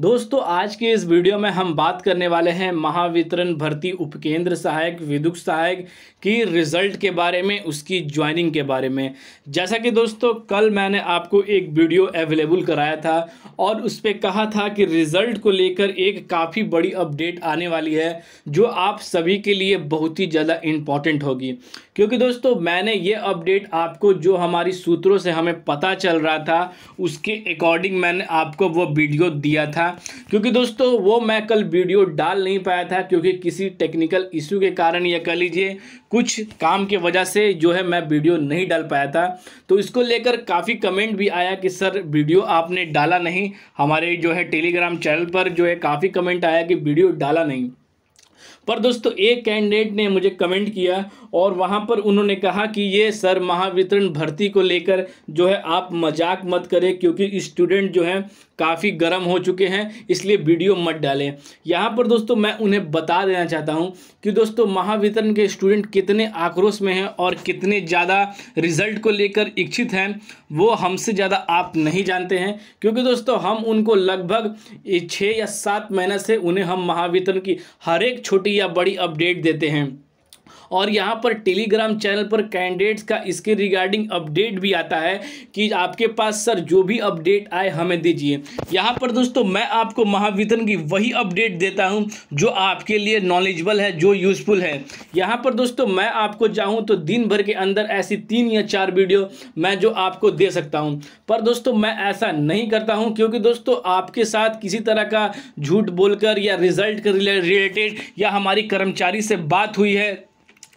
दोस्तों आज के इस वीडियो में हम बात करने वाले हैं महावितरण भर्ती उपकेंद्र सहायक विदुक सहायक की रिज़ल्ट के बारे में उसकी ज्वाइनिंग के बारे में जैसा कि दोस्तों कल मैंने आपको एक वीडियो अवेलेबल कराया था और उस पर कहा था कि रिज़ल्ट को लेकर एक काफ़ी बड़ी अपडेट आने वाली है जो आप सभी के लिए बहुत ही ज़्यादा इम्पॉर्टेंट होगी क्योंकि दोस्तों मैंने ये अपडेट आपको जो हमारी सूत्रों से हमें पता चल रहा था उसके अकॉर्डिंग मैंने आपको वो वीडियो दिया था था क्योंकि दोस्तों वो मैं कल वीडियो डाल नहीं पाया था क्योंकि किसी टेक्निकल इशू के कारण या कह लीजिए कुछ काम के वजह से जो है मैं वीडियो नहीं डाल पाया था तो इसको लेकर काफ़ी कमेंट भी आया कि सर वीडियो आपने डाला नहीं हमारे जो है टेलीग्राम चैनल पर जो है काफ़ी कमेंट आया कि वीडियो डाला नहीं पर दोस्तों एक कैंडिडेट ने मुझे कमेंट किया और वहाँ पर उन्होंने कहा कि ये सर महावितरण भर्ती को लेकर जो है आप मजाक मत करें क्योंकि स्टूडेंट जो है काफ़ी गर्म हो चुके हैं इसलिए वीडियो मत डालें यहाँ पर दोस्तों मैं उन्हें बता देना चाहता हूँ कि दोस्तों महावितरण के स्टूडेंट कितने आक्रोश में हैं और कितने ज़्यादा रिजल्ट को लेकर इच्छित हैं वो हमसे ज़्यादा आप नहीं जानते हैं क्योंकि दोस्तों हम उनको लगभग छः या सात महीने से उन्हें हम महावितरण की हर एक छोटी या बड़ी अपडेट देते हैं और यहाँ पर टेलीग्राम चैनल पर कैंडिडेट्स का इसके रिगार्डिंग अपडेट भी आता है कि आपके पास सर जो भी अपडेट आए हमें दीजिए यहाँ पर दोस्तों मैं आपको महावितरण की वही अपडेट देता हूँ जो आपके लिए नॉलेजबल है जो यूजफुल है यहाँ पर दोस्तों मैं आपको चाहूँ तो दिन भर के अंदर ऐसी तीन या चार वीडियो मैं जो आपको दे सकता हूँ पर दोस्तों मैं ऐसा नहीं करता हूँ क्योंकि दोस्तों आपके साथ किसी तरह का झूठ बोलकर या रिजल्ट रिलेटेड या हमारी कर्मचारी से बात हुई है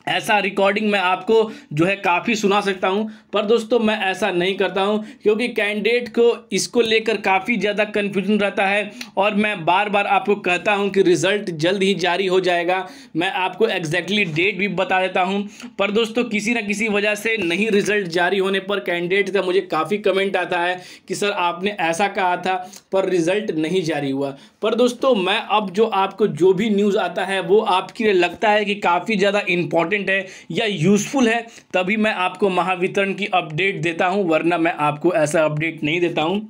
ऐसा रिकॉर्डिंग मैं आपको जो है काफ़ी सुना सकता हूँ पर दोस्तों मैं ऐसा नहीं करता हूँ क्योंकि कैंडिडेट को इसको लेकर काफ़ी ज़्यादा कन्फ्यूजन रहता है और मैं बार बार आपको कहता हूँ कि रिज़ल्ट जल्द ही जारी हो जाएगा मैं आपको एग्जैक्टली डेट भी बता देता हूँ पर दोस्तों किसी न किसी वजह से नहीं रिज़ल्ट जारी होने पर कैंडिडेट का मुझे काफ़ी कमेंट आता है कि सर आपने ऐसा कहा था पर रिज़ल्ट नहीं जारी हुआ पर दोस्तों मैं अब जो आपको जो भी न्यूज़ आता है वो आपके लिए लगता है कि काफ़ी ज़्यादा इम्पॉर्टेंट इम्पोर्टेंट है या यूज़फुल है तभी मैं आपको महावितरण की अपडेट देता हूँ वरना मैं आपको ऐसा अपडेट नहीं देता हूँ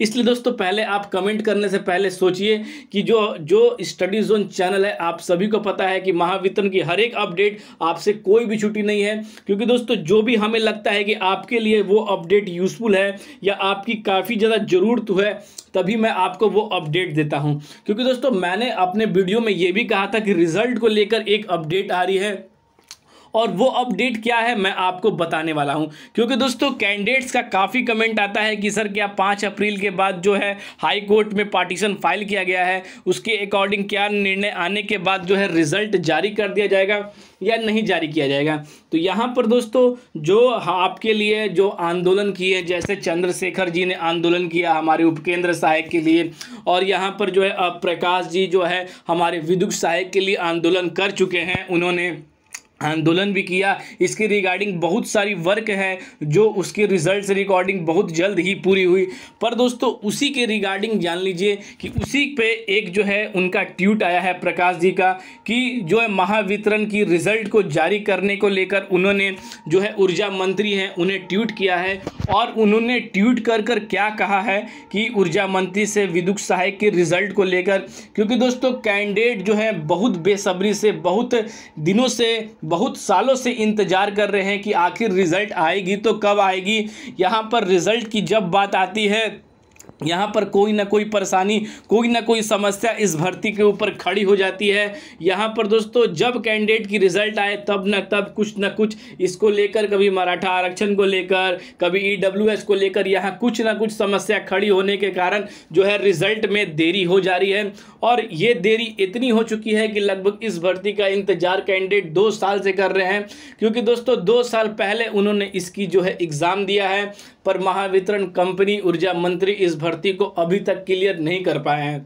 इसलिए दोस्तों पहले आप कमेंट करने से पहले सोचिए कि जो जो स्टडी जोन चैनल है आप सभी को पता है कि महावितरण की हर एक अपडेट आपसे कोई भी छुट्टी नहीं है क्योंकि दोस्तों जो भी हमें लगता है कि आपके लिए वो अपडेट यूज़फुल है या आपकी काफ़ी ज़्यादा ज़रूरत है तभी मैं आपको वो अपडेट देता हूँ क्योंकि दोस्तों मैंने अपने वीडियो में ये भी कहा था कि रिजल्ट को लेकर एक अपडेट आ रही है और वो अपडेट क्या है मैं आपको बताने वाला हूँ क्योंकि दोस्तों कैंडिडेट्स का काफ़ी कमेंट आता है कि सर क्या पाँच अप्रैल के बाद जो है हाई कोर्ट में पार्टीशन फाइल किया गया है उसके अकॉर्डिंग क्या निर्णय आने के बाद जो है रिजल्ट जारी कर दिया जाएगा या नहीं जारी किया जाएगा तो यहाँ पर दोस्तों जो आपके लिए जो आंदोलन किए जैसे चंद्रशेखर जी ने आंदोलन किया हमारे उपकेंद्र सहायक के लिए और यहाँ पर जो है प्रकाश जी जो है हमारे विदुक सहायक के लिए आंदोलन कर चुके हैं उन्होंने आंदोलन भी किया इसके रिगार्डिंग बहुत सारी वर्क है जो उसके रिजल्ट से रिकॉर्डिंग बहुत जल्द ही पूरी हुई पर दोस्तों उसी के रिगार्डिंग जान लीजिए कि उसी पे एक जो है उनका ट्यूट आया है प्रकाश जी का कि जो है महावितरण की रिजल्ट को जारी करने को लेकर उन्होंने जो है ऊर्जा मंत्री हैं उन्हें ट्यूट किया है और उन्होंने ट्यूट कर कर क्या कहा है कि ऊर्जा मंत्री से विदुक सहायक के रिजल्ट को लेकर क्योंकि दोस्तों कैंडिडेट जो है बहुत बेसब्री से बहुत दिनों से बहुत सालों से इंतज़ार कर रहे हैं कि आखिर रिज़ल्ट आएगी तो कब आएगी यहाँ पर रिज़ल्ट की जब बात आती है यहाँ पर कोई ना कोई परेशानी कोई ना कोई समस्या इस भर्ती के ऊपर खड़ी हो जाती है यहाँ पर दोस्तों जब कैंडिडेट की रिज़ल्ट आए तब न तब कुछ ना कुछ इसको लेकर कभी मराठा आरक्षण को लेकर कभी ईडब्ल्यूएस e को लेकर यहाँ कुछ ना कुछ समस्या खड़ी होने के कारण जो है रिज़ल्ट में देरी हो जा रही है और ये देरी इतनी हो चुकी है कि लगभग इस भर्ती का इंतज़ार कैंडिडेट दो साल से कर रहे हैं क्योंकि दोस्तों दो साल पहले उन्होंने इसकी जो है एग्ज़ाम दिया है पर महावितरण कंपनी ऊर्जा मंत्री इस भर्ती को अभी तक क्लियर नहीं कर पाए हैं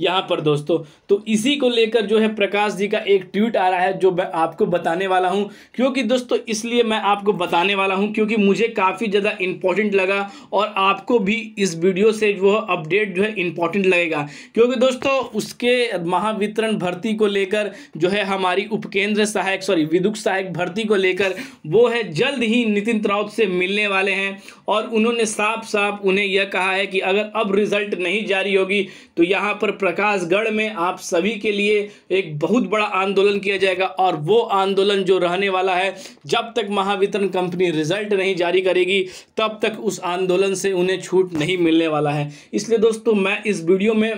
यहाँ पर दोस्तों तो इसी को लेकर जो है प्रकाश जी का एक ट्वीट आ रहा है जो मैं आपको बताने वाला हूँ क्योंकि दोस्तों इसलिए मैं आपको बताने वाला हूँ क्योंकि मुझे काफ़ी ज़्यादा इंपॉर्टेंट लगा और आपको भी इस वीडियो से है अपडेट जो है इंपॉर्टेंट लगेगा क्योंकि दोस्तों उसके महावितरण भर्ती को लेकर जो है हमारी उपकेंद्र सहायक सॉरी विदुक सहायक भर्ती को लेकर वो है जल्द ही नितिन राउत से मिलने वाले हैं और उन्होंने साफ साफ उन्हें यह कहा है कि अगर अब रिजल्ट नहीं जारी होगी तो यहाँ पर प्रकाशगढ़ में आप सभी के लिए एक बहुत बड़ा आंदोलन किया जाएगा और वो आंदोलन जो रहने वाला है जब तक महावितरण कंपनी रिजल्ट नहीं जारी करेगी तब तक उस आंदोलन से उन्हें छूट नहीं मिलने वाला है इसलिए दोस्तों मैं इस वीडियो में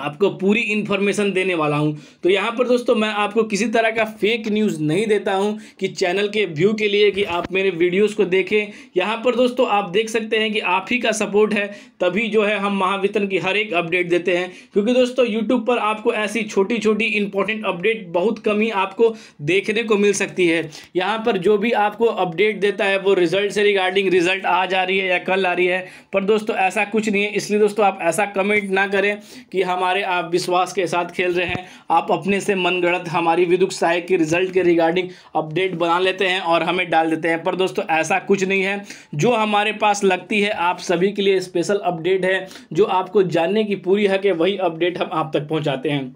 आपको पूरी इन्फॉर्मेशन देने वाला हूं तो यहां पर दोस्तों मैं आपको किसी तरह का फेक न्यूज़ नहीं देता हूं कि चैनल के व्यू के लिए कि आप मेरे वीडियोस को देखें यहां पर दोस्तों आप देख सकते हैं कि आप ही का सपोर्ट है तभी जो है हम महावितरण की हर एक अपडेट देते हैं क्योंकि दोस्तों यूट्यूब पर आपको ऐसी छोटी छोटी इंपॉर्टेंट अपडेट बहुत कम ही आपको देखने को मिल सकती है यहाँ पर जो भी आपको अपडेट देता है वो रिजल्ट से रिगार्डिंग रिजल्ट आज आ रही है या कल आ रही है पर दोस्तों ऐसा कुछ नहीं है इसलिए दोस्तों आप ऐसा कमेंट ना करें कि हम हमारे आप विश्वास के साथ खेल रहे हैं आप अपने से मनगढ़ंत हमारी विदुक सहायक के रिजल्ट के रिगार्डिंग अपडेट बना लेते हैं और हमें डाल देते हैं पर दोस्तों ऐसा कुछ नहीं है जो हमारे पास लगती है आप सभी के लिए स्पेशल अपडेट है जो आपको जानने की पूरी हक है वही अपडेट हम आप तक पहुँचाते हैं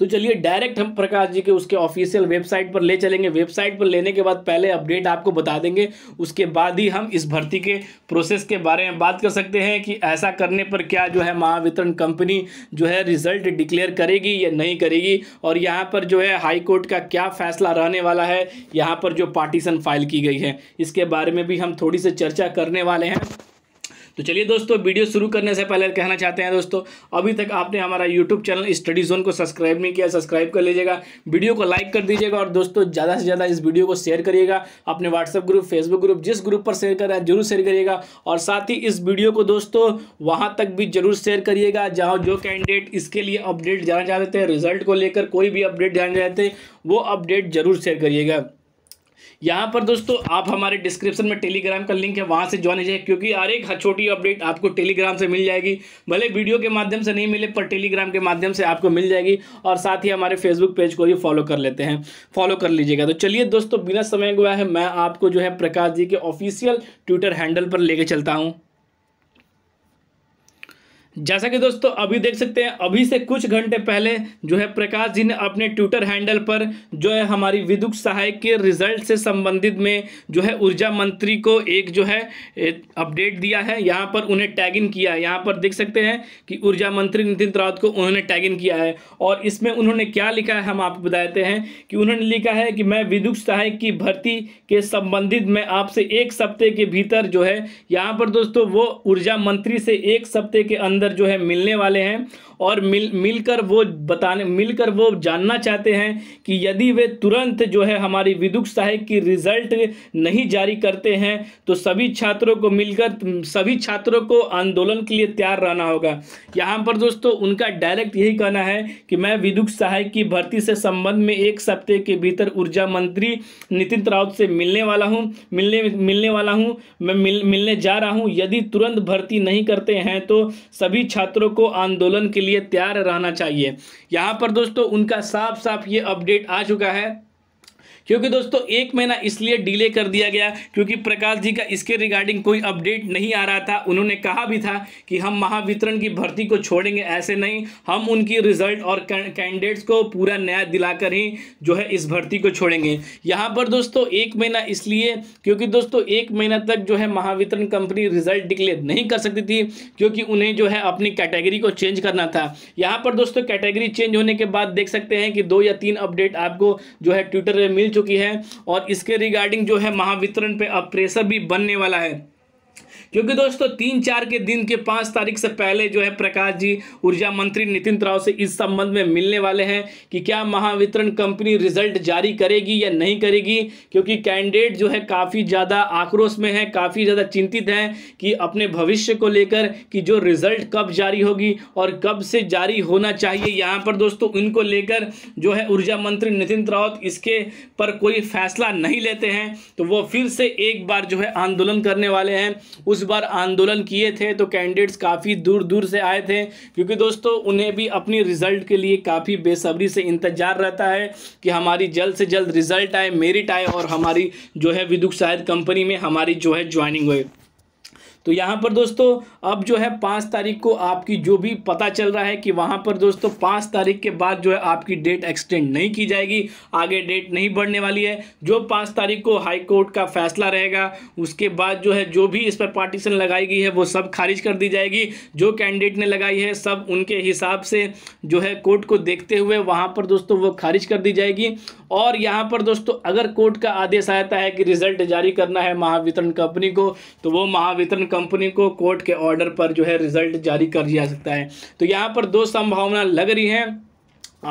तो चलिए डायरेक्ट हम प्रकाश जी के उसके ऑफिशियल वेबसाइट पर ले चलेंगे वेबसाइट पर लेने के बाद पहले अपडेट आपको बता देंगे उसके बाद ही हम इस भर्ती के प्रोसेस के बारे में बात कर सकते हैं कि ऐसा करने पर क्या जो है महावितरण कंपनी जो है रिजल्ट डिक्लेयर करेगी या नहीं करेगी और यहाँ पर जो है हाईकोर्ट का क्या फैसला रहने वाला है यहाँ पर जो पार्टीशन फाइल की गई है इसके बारे में भी हम थोड़ी सी चर्चा करने वाले हैं तो चलिए दोस्तों वीडियो शुरू करने से पहले कहना चाहते हैं दोस्तों अभी तक आपने हमारा यूट्यूब चैनल स्टडी जोन को सब्सक्राइब नहीं किया सब्सक्राइब कर लीजिएगा वीडियो को लाइक कर दीजिएगा और दोस्तों ज़्यादा से ज़्यादा इस वीडियो को शेयर करिएगा अपने व्हाट्सअप ग्रुप फेसबुक ग्रुप जिस ग्रुप पर शेयर कर रहे हैं जरूर शेयर करिएगा और साथ ही इस वीडियो को दोस्तों वहाँ तक भी जरूर शेयर करिएगा जहाँ जो कैंडिडेट इसके लिए अपडेट जाना चाहते थे रिजल्ट को लेकर कोई भी अपडेट जाना चाहते हैं वो अपडेट जरूर शेयर करिएगा यहाँ पर दोस्तों आप हमारे डिस्क्रिप्शन में टेलीग्राम का लिंक है वहाँ से ज्वाइन जाए क्योंकि हर एक छोटी अपडेट आपको टेलीग्राम से मिल जाएगी भले वीडियो के माध्यम से नहीं मिले पर टेलीग्राम के माध्यम से आपको मिल जाएगी और साथ ही हमारे फेसबुक पेज को भी फॉलो कर लेते हैं फॉलो कर लीजिएगा तो चलिए दोस्तों बिना समय गुआ है मैं आपको जो है प्रकाश जी के ऑफिशियल ट्विटर हैंडल पर लेके चलता हूँ जैसा कि दोस्तों अभी देख सकते हैं अभी से कुछ घंटे पहले जो है प्रकाश जी ने अपने ट्विटर हैंडल पर जो है हमारी विद्युत सहायक के रिजल्ट से संबंधित में जो है ऊर्जा मंत्री को एक जो है अपडेट दिया है यहाँ पर उन्हें टैग इन किया है यहाँ पर देख सकते हैं कि ऊर्जा मंत्री नितिन राउत को उन्होंने टैग इन किया है और इसमें उन्होंने क्या लिखा है हम आपको बताते हैं कि उन्होंने लिखा है कि मैं विद्युत सहायक की भर्ती के संबंधित मैं आपसे एक सप्ते के भीतर जो है यहाँ पर दोस्तों वो ऊर्जा मंत्री से एक सप्ते के अंदर अंदर जो है मिलने वाले हैं और मिल मिलकर वो बताने मिलकर वो जानना चाहते हैं कि यदि वे तुरंत जो है हमारी विदुक सहायक की रिजल्ट नहीं जारी करते हैं तो सभी छात्रों को मिलकर सभी छात्रों को आंदोलन के लिए तैयार रहना होगा यहाँ पर दोस्तों उनका डायरेक्ट यही कहना है कि मैं विदुक सहायक की भर्ती से संबंध में एक सप्ते के भीतर ऊर्जा मंत्री नितिन राउत से मिलने वाला हूँ मिलने मिलने वाला हूँ मैं मिल, मिलने जा रहा हूँ यदि तुरंत भर्ती नहीं करते हैं तो सभी छात्रों को आंदोलन के लिए तैयार रहना चाहिए यहाँ पर दोस्तों उनका साफ साफ ये अपडेट आ चुका है क्योंकि दोस्तों एक महीना इसलिए डिले कर दिया गया क्योंकि प्रकाश जी का इसके रिगार्डिंग कोई अपडेट नहीं आ रहा था उन्होंने कहा भी था कि हम महावितरण की भर्ती को छोड़ेंगे ऐसे नहीं हम उनकी रिजल्ट और कैंडिडेट्स को पूरा न्याय दिलाकर ही जो है इस भर्ती को छोड़ेंगे यहाँ पर दोस्तों एक महीना इसलिए क्योंकि दोस्तों एक महीना तक जो है महावितरण कंपनी रिजल्ट डिक्लेयर नहीं कर सकती थी क्योंकि उन्हें जो है अपनी कैटेगरी को चेंज करना था यहाँ पर दोस्तों कैटेगरी चेंज होने के बाद देख सकते हैं कि दो या तीन अपडेट आपको जो है ट्विटर में मिल चुकी है और इसके रिगार्डिंग जो है महावितरण पे अब प्रेशर भी बनने वाला है क्योंकि दोस्तों तीन चार के दिन के पाँच तारीख से पहले जो है प्रकाश जी ऊर्जा मंत्री नितिन राव से इस संबंध में मिलने वाले हैं कि क्या महावितरण कंपनी रिजल्ट जारी करेगी या नहीं करेगी क्योंकि कैंडिडेट जो है काफ़ी ज़्यादा आक्रोश में है काफ़ी ज़्यादा चिंतित हैं कि अपने भविष्य को लेकर कि जो रिजल्ट कब जारी होगी और कब से जारी होना चाहिए यहाँ पर दोस्तों इनको लेकर जो है ऊर्जा मंत्री नितिन राउत इसके पर कोई फैसला नहीं लेते हैं तो वो फिर से एक बार जो है आंदोलन करने वाले हैं उस बार आंदोलन किए थे तो कैंडिडेट्स काफ़ी दूर दूर से आए थे क्योंकि दोस्तों उन्हें भी अपनी रिज़ल्ट के लिए काफ़ी बेसब्री से इंतजार रहता है कि हमारी जल्द से जल्द रिज़ल्ट आए मेरिट आए और हमारी जो है विदुक शायद कंपनी में हमारी जो है ज्वाइनिंग हुए तो यहाँ पर दोस्तों अब जो है पाँच तारीख को आपकी जो भी पता चल रहा है कि वहाँ पर दोस्तों पाँच तारीख के बाद जो है आपकी डेट एक्सटेंड नहीं की जाएगी आगे डेट नहीं बढ़ने वाली है जो पाँच तारीख को हाई कोर्ट का फैसला रहेगा उसके बाद जो है जो भी इस पर पार्टीशन लगाई गई है वो सब खारिज कर दी जाएगी जो कैंडिडेट ने लगाई है सब उनके हिसाब से जो है कोर्ट को देखते हुए वहाँ पर दोस्तों वो खारिज कर दी जाएगी और यहाँ पर दोस्तों अगर कोर्ट का आदेश आता है कि रिजल्ट जारी करना है महावितरण कंपनी को तो वो महावितरण कंपनी को कोर्ट के ऑर्डर पर जो है रिजल्ट जारी कर दिया सकता है तो यहाँ पर दो संभावना लग रही है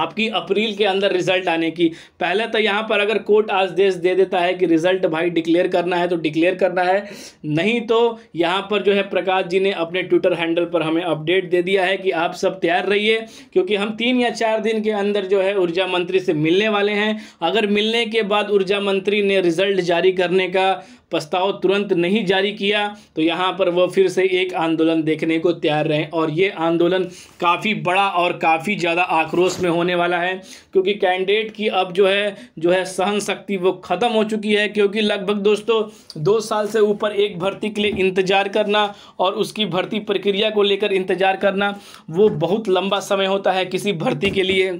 आपकी अप्रैल के अंदर रिजल्ट आने की पहले तो यहाँ पर अगर कोर्ट आज देश दे देता है कि रिजल्ट भाई डिक्लेयर करना है तो डिक्लेयर करना है नहीं तो यहाँ पर जो है प्रकाश जी ने अपने ट्विटर हैंडल पर हमें अपडेट दे दिया है कि आप सब तैयार रहिए क्योंकि हम तीन या चार दिन के अंदर जो है ऊर्जा मंत्री से मिलने वाले हैं अगर मिलने के बाद ऊर्जा मंत्री ने रिजल्ट जारी करने का प्रस्ताव तुरंत नहीं जारी किया तो यहाँ पर वह फिर से एक आंदोलन देखने को तैयार रहे और ये आंदोलन काफ़ी बड़ा और काफ़ी ज़्यादा आक्रोश में होने वाला है क्योंकि कैंडिडेट की अब जो है जो है सहन शक्ति वो ख़त्म हो चुकी है क्योंकि लगभग दोस्तों दो साल से ऊपर एक भर्ती के लिए इंतज़ार करना और उसकी भर्ती प्रक्रिया को लेकर इंतज़ार करना वो बहुत लंबा समय होता है किसी भर्ती के लिए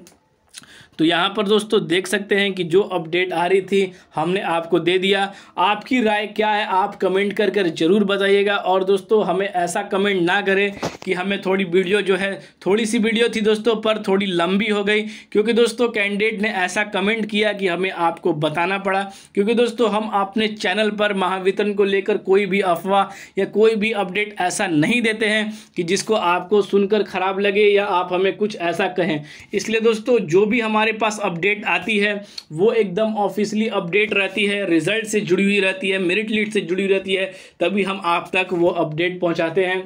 तो यहाँ पर दोस्तों देख सकते हैं कि जो अपडेट आ रही थी हमने आपको दे दिया आपकी राय क्या है आप कमेंट कर कर ज़रूर बताइएगा और दोस्तों हमें ऐसा कमेंट ना करें कि हमें थोड़ी वीडियो जो है थोड़ी सी वीडियो थी दोस्तों पर थोड़ी लंबी हो गई क्योंकि दोस्तों कैंडिडेट ने ऐसा कमेंट किया कि हमें आपको बताना पड़ा क्योंकि दोस्तों हम अपने चैनल पर महावितरण को लेकर कोई भी अफवाह या कोई भी अपडेट ऐसा नहीं देते हैं कि जिसको आपको सुनकर ख़राब लगे या आप हमें कुछ ऐसा कहें इसलिए दोस्तों जो भी हमारे हमारे पास अपडेट आती है वो एकदम ऑफिशियली अपडेट रहती है रिजल्ट से जुड़ी हुई रहती है मेरिट लिस्ट से जुड़ी हुई रहती है तभी हम आप तक वो अपडेट पहुँचाते हैं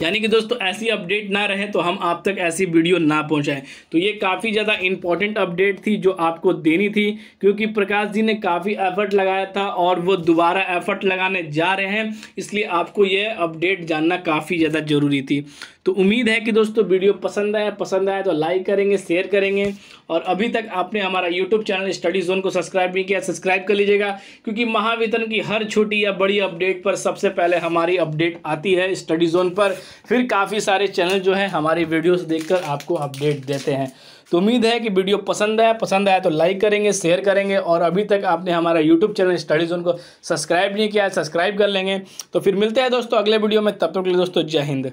यानी कि दोस्तों ऐसी अपडेट ना रहे तो हम आप तक ऐसी वीडियो ना पहुंचाएं तो ये काफ़ी ज़्यादा इंपॉर्टेंट अपडेट थी जो आपको देनी थी क्योंकि प्रकाश जी ने काफ़ी एफर्ट लगाया था और वो दोबारा एफर्ट लगाने जा रहे हैं इसलिए आपको ये अपडेट जानना काफ़ी ज़्यादा ज़रूरी थी तो उम्मीद है कि दोस्तों वीडियो पसंद आया पसंद आया तो लाइक करेंगे शेयर करेंगे और अभी तक आपने हमारा यूट्यूब चैनल स्टडी जोन को सब्सक्राइब नहीं किया सब्सक्राइब कर लीजिएगा क्योंकि महावितरण की हर छोटी या बड़ी अपडेट पर सबसे पहले हमारी अपडेट आती है स्टडी जोन पर फिर काफ़ी सारे चैनल जो हैं हमारी वीडियोस देखकर आपको अपडेट देते हैं तो उम्मीद है कि वीडियो पसंद आया पसंद आया तो लाइक करेंगे शेयर करेंगे और अभी तक आपने हमारा यूट्यूब चैनल स्टडी जोन को सब्सक्राइब नहीं किया है सब्सक्राइब कर लेंगे तो फिर मिलते हैं दोस्तों अगले वीडियो में तब तक के लिए दोस्तों जय हिंद